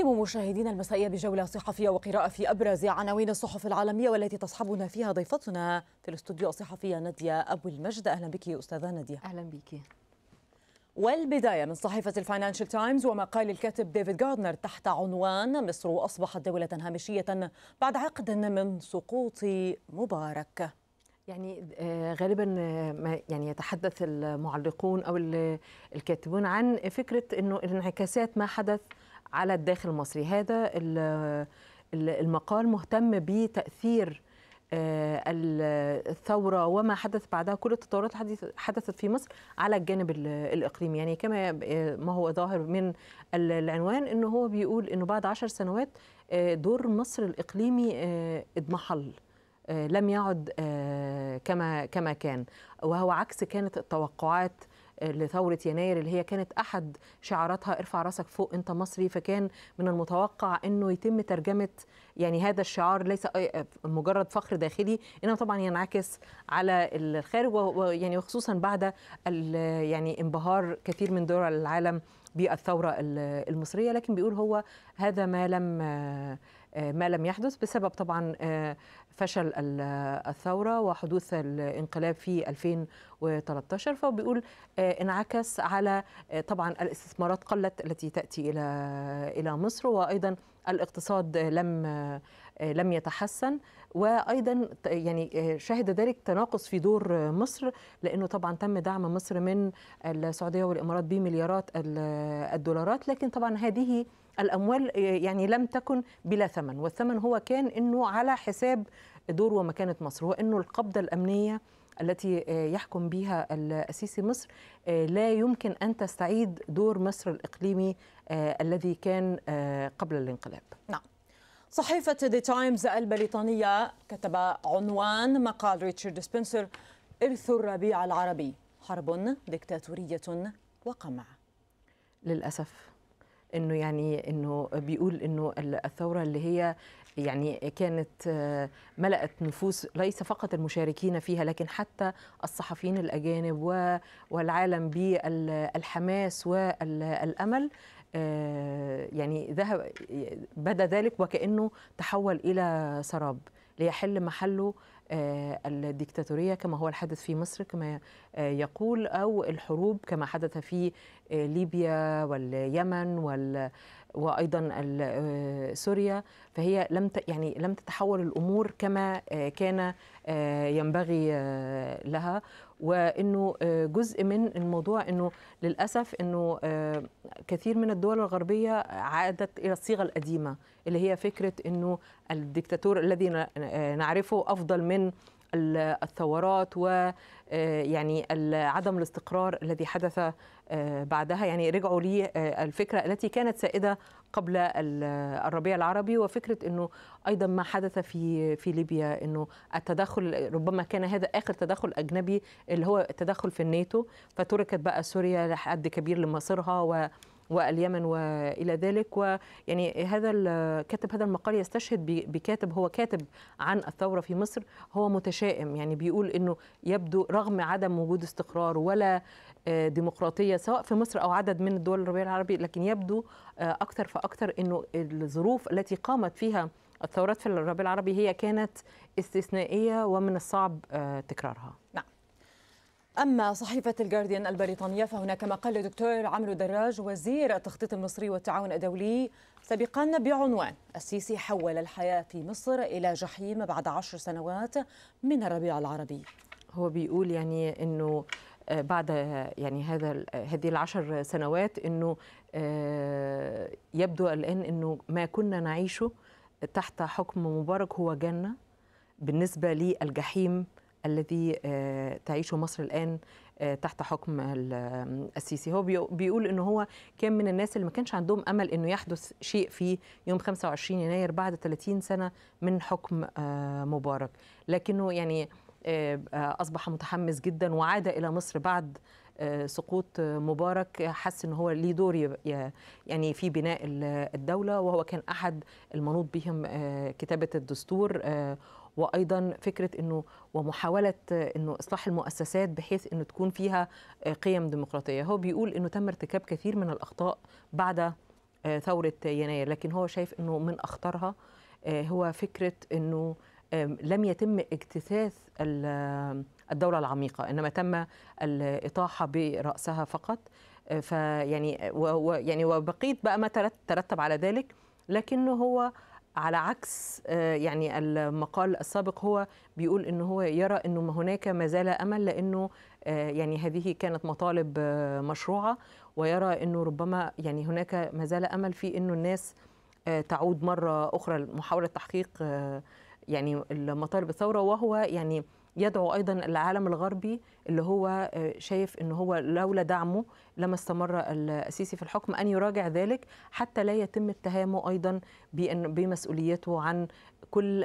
نختم مشاهدينا المسائية بجولة صحفية وقراءة في أبرز عناوين الصحف العالمية والتي تصحبنا فيها ضيفتنا في الاستوديو الصحفية نادية أبو المجد أهلا بك أستاذة نادية أهلا بك والبداية من صحيفة الفاينانشال تايمز ومقال الكاتب ديفيد جاردنر تحت عنوان مصر أصبحت دولة هامشية بعد عقد من سقوط مبارك يعني آه، غالبا آه، ما يعني يتحدث المعلقون او الكاتبون عن فكره انه انعكاسات ما حدث على الداخل المصري هذا المقال مهتم بتاثير آه، الثورة وما حدث بعدها كل التطورات التي حدثت في مصر على الجانب الإقليمي يعني كما ما هو ظاهر من العنوان أنه هو بيقول أنه بعد عشر سنوات آه، دور مصر الإقليمي اضمحل آه، لم يعد كما كما كان وهو عكس كانت التوقعات لثوره يناير اللي هي كانت احد شعاراتها ارفع راسك فوق انت مصري فكان من المتوقع انه يتم ترجمه يعني هذا الشعار ليس مجرد فخر داخلي انما طبعا ينعكس على الخارج ويعني وخصوصا بعد يعني انبهار كثير من دول العالم بالثوره المصريه لكن بيقول هو هذا ما لم ما لم يحدث بسبب طبعا فشل الثوره وحدوث الانقلاب في 2013 فبيقول آه، انعكس على آه، طبعا الاستثمارات قلت التي تاتي الى الى مصر وايضا الاقتصاد لم آه، لم يتحسن وايضا يعني آه، شهد ذلك تناقص في دور آه، مصر لانه طبعا تم دعم مصر من السعوديه والامارات بمليارات الدولارات لكن طبعا هذه الاموال آه، يعني لم تكن بلا ثمن والثمن هو كان انه على حساب دور ومكانه مصر وانه القبضه الامنيه التي يحكم بها السيسي مصر لا يمكن ان تستعيد دور مصر الاقليمي الذي كان قبل الانقلاب. نعم. صحيفة ذا تايمز البريطانية كتب عنوان مقال ريتشارد سبنسر إرث الربيع العربي حرب دكتاتورية وقمع للأسف انه يعني انه بيقول انه الثوره اللي هي يعني كانت آه، ملأت نفوس ليس فقط المشاركين فيها لكن حتى الصحفيين الأجانب والعالم بالحماس والأمل آه، يعني ذهب بدا ذلك وكأنه تحول إلى سراب ليحل محله آه، الديكتاتورية كما هو الحادث في مصر كما آه، يقول أو الحروب كما حدث في ليبيا واليمن وايضا آه، سوريا فهي لم يعني لم تتحول الامور كما آه، كان آه، ينبغي لها وانه جزء من الموضوع انه للاسف انه كثير من الدول الغربيه عادت الى الصيغه القديمه اللي هي فكره انه الدكتاتور الذي نعرفه افضل من الثورات ويعني آه، عدم الاستقرار الذي حدث آه، بعدها يعني رجعوا للفكرة آه، التي كانت سائدة قبل الربيع العربي وفكرة أنه أيضا ما حدث في, في ليبيا أنه التدخل ربما كان هذا آخر تدخل أجنبي اللي هو التدخل في الناتو فتركت بقى سوريا لحد كبير لمصيرها و واليمن والى ذلك ويعني هذا كاتب هذا المقال يستشهد بكاتب هو كاتب عن الثوره في مصر هو متشائم يعني بيقول انه يبدو رغم عدم وجود استقرار ولا آه، ديمقراطيه سواء في مصر او عدد من الدول الربيع العربي لكن يبدو آه، اكثر فاكثر انه الظروف التي قامت فيها الثورات في الربيع العربي هي كانت استثنائيه ومن الصعب آه، تكرارها أما صحيفة الجارديان البريطانية فهناك مقال لدكتور عمرو دراج وزير التخطيط المصري والتعاون الدولي سابقا بعنوان السيسي حول الحياة في مصر إلى جحيم بعد عشر سنوات من الربيع العربي هو بيقول يعني أنه آه، بعد يعني هذا هذه العشر سنوات أنه آه، يبدو الآن أنه ما كنا نعيشه تحت حكم مبارك هو جنة بالنسبة للجحيم الذي آه، تعيشه مصر الآن آه، تحت حكم السيسي هو بيقول ان هو كان من الناس اللي ما كانش عندهم امل انه يحدث شيء في يوم 25 يناير بعد 30 سنه من حكم آه، مبارك لكنه يعني اصبح متحمس جدا وعاد الى مصر بعد سقوط مبارك حس ان هو ليه دور يعني في بناء الدوله وهو كان احد المنوط بهم آه، كتابه الدستور آه، وايضا فكره انه ومحاوله انه اصلاح المؤسسات بحيث انه تكون فيها آه، قيم ديمقراطيه هو بيقول انه تم ارتكاب كثير من الاخطاء بعد ثوره يناير لكن هو شايف انه من اخطرها هو فكره انه لم يتم اجتثاث الدولة العميقة إنما تم الإطاحة برأسها فقط فيعني ويعني وبقيت بقى ما ترتب على ذلك لكنه هو على عكس آه، يعني المقال السابق هو بيقول ان هو يرى انه هناك ما زال امل لانه آه، يعني هذه كانت مطالب آه، مشروعه ويرى انه ربما يعني هناك ما زال امل في انه الناس تعود مره اخرى لمحاوله تحقيق يعني المطالب الثوره وهو يعني يدعو ايضا العالم الغربي اللي هو آه، شايف ان هو لولا دعمه لما استمر السيسي في الحكم ان يراجع ذلك حتى لا يتم اتهامه ايضا بأن بمسؤوليته عن كل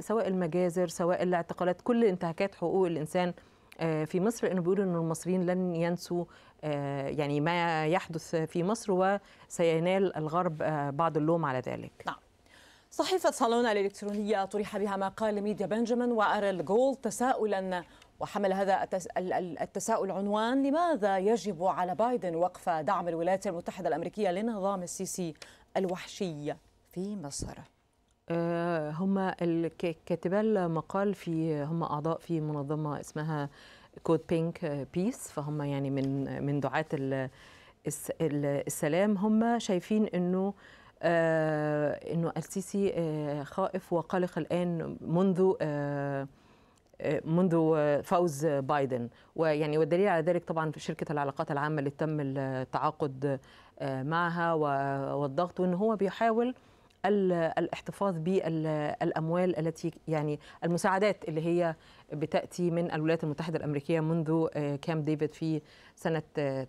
سواء المجازر سواء الاعتقالات كل انتهاكات حقوق الانسان آه، في مصر انه بيقول ان المصريين لن ينسوا آه، يعني ما يحدث في مصر وسينال الغرب بعض اللوم على ذلك. نعم. صحيفة صالون الإلكترونية طرح بها مقال ميديا بنجامين وأرل جولد تساؤلا وحمل هذا التساؤل عنوان لماذا يجب على بايدن وقف دعم الولايات المتحدة الأمريكية لنظام السيسي الوحشي في مصر آه، هم كاتبا المقال في هم أعضاء في منظمة اسمها كود بينك بيس فهم يعني من من دعاة السلام هم شايفين انه آه، انه السيسي آه، خائف وقلق الان منذ آه، آه، منذ فوز بايدن ويعني والدليل على ذلك طبعا شركه العلاقات العامه اللي تم التعاقد معها والضغط وان هو بيحاول الاحتفاظ بالاموال التي يعني المساعدات اللي هي بتاتي من الولايات المتحده الامريكيه منذ آه، كام ديفيد في سنه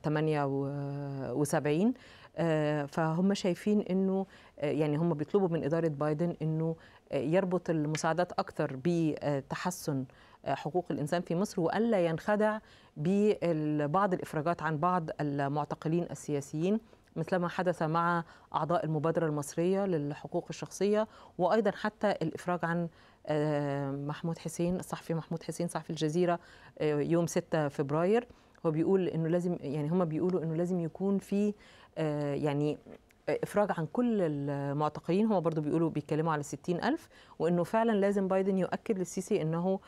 78 آه، آه، فهم شايفين انه يعني هم بيطلبوا من اداره بايدن انه يربط المساعدات اكثر بتحسن حقوق الانسان في مصر والا ينخدع ببعض الافراجات عن بعض المعتقلين السياسيين مثلما حدث مع أعضاء المبادرة المصرية للحقوق الشخصية وأيضا حتى الإفراج عن آه، محمود حسين الصحفي محمود حسين صحفي الجزيرة آه، يوم 6 فبراير هو بيقول انه لازم يعني هم بيقولوا انه لازم يكون في آه، يعني افراج عن كل المعتقلين هم برضو بيقولوا بيتكلموا على 60 ألف وانه فعلا لازم بايدن يؤكد للسيسي انه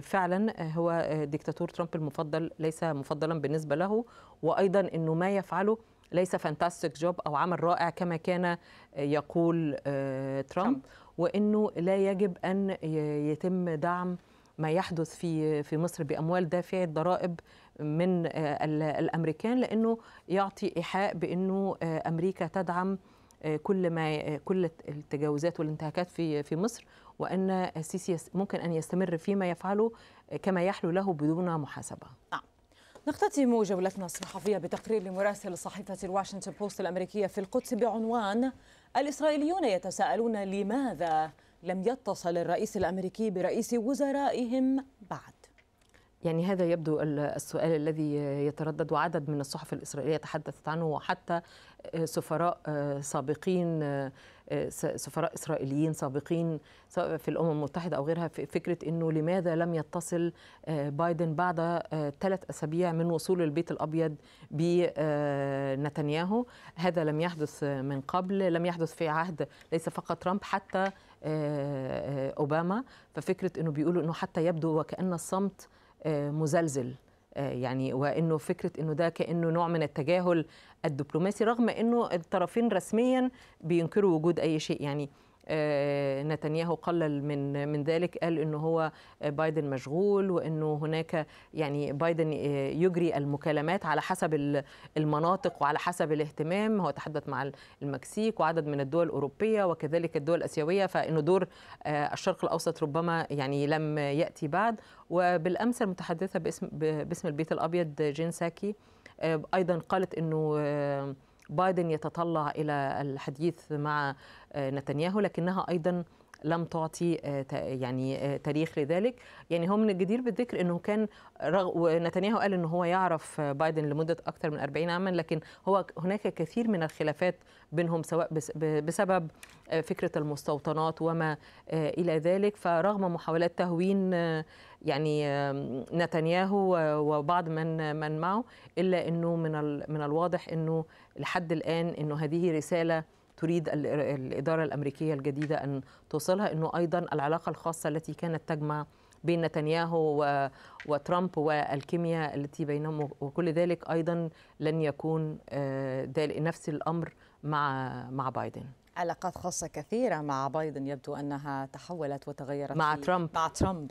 فعلا هو دكتاتور ترامب المفضل ليس مفضلا بالنسبه له وايضا انه ما يفعله ليس فانتاستيك جوب او عمل رائع كما كان آه، يقول آه، ترامب وانه لا يجب ان يتم دعم ما يحدث في في مصر باموال دافعه الضرائب من آه، الامريكان لانه يعطي ايحاء بانه امريكا تدعم كل ما كل التجاوزات والانتهاكات في في مصر وان السيسي ممكن ان يستمر فيما يفعله كما يحلو له بدون محاسبه. نعم. نختتم جولتنا الصحفية بتقرير لمراسل صحيفة الواشنطن بوست الأمريكية في القدس بعنوان الإسرائيليون يتساءلون لماذا لم يتصل الرئيس الأمريكي برئيس وزرائهم بعد يعني هذا يبدو السؤال الذي يتردد وعدد من الصحف الإسرائيلية تحدثت عنه وحتى سفراء آه، سابقين آه، سفراء اسرائيليين سابقين سواء في الامم المتحده او غيرها فكره انه لماذا لم يتصل آه، بايدن بعد آه، ثلاث اسابيع من وصول البيت الابيض بنتنياهو آه، هذا لم يحدث من قبل لم يحدث في عهد ليس فقط ترامب حتى اوباما ففكره انه بيقولوا انه حتى يبدو وكان الصمت مزلزل آه، يعني وانه فكره انه ده كانه نوع من التجاهل الدبلوماسي رغم انه الطرفين رسميا بينكروا وجود اي شيء يعني آه، نتنياهو قلل من من ذلك قال انه هو بايدن مشغول وانه هناك يعني بايدن آه، يجري المكالمات على حسب المناطق وعلى حسب الاهتمام هو تحدث مع المكسيك وعدد من الدول الاوروبيه وكذلك الدول الاسيويه فانه دور آه، الشرق الاوسط ربما يعني لم ياتي بعد وبالامس المتحدثه باسم باسم البيت الابيض جين ساكي ايضا قالت انه بايدن يتطلع الى الحديث مع آه، نتنياهو لكنها ايضا لم تعطي آه، يعني آه، تاريخ لذلك يعني هو من الجدير بالذكر انه كان نتنياهو قال ان هو يعرف آه، بايدن لمده اكثر من 40 عاما لكن هو هناك كثير من الخلافات بينهم سواء بسبب فكره المستوطنات وما الى ذلك فرغم محاولات تهوين يعني نتنياهو وبعض من من معه الا انه من من الواضح انه لحد الان انه هذه رساله تريد الإدارة الأمريكية الجديدة أن توصلها أنه أيضا العلاقة الخاصة التي كانت تجمع بين نتنياهو وترامب والكيمياء التي بينهم وكل ذلك أيضا لن يكون آه، نفس الأمر مع مع بايدن علاقات خاصة كثيرة مع بايدن يبدو أنها تحولت وتغيرت مع ترامب مع ترامب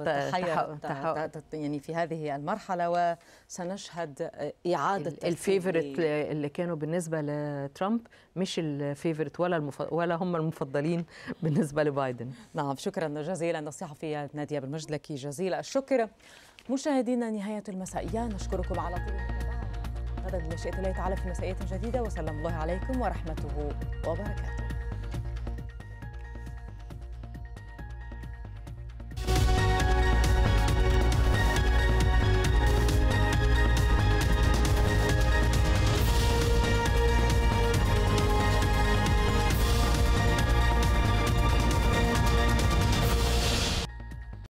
تحولت يعني في هذه المرحلة وسنشهد إعادة الفيفورت اللي كانوا بالنسبة لترامب مش الفيفورت ولا المف... ولا هم المفضلين بالنسبة لبايدن نعم شكرا جزيلا الصحفية نادية بالمجد لك جزيل الشكر مشاهدينا نهاية المسائية نشكركم على طول غدا بمشيئة الله تعالى في مسائية جديدة وسلام الله عليكم ورحمته وبركاته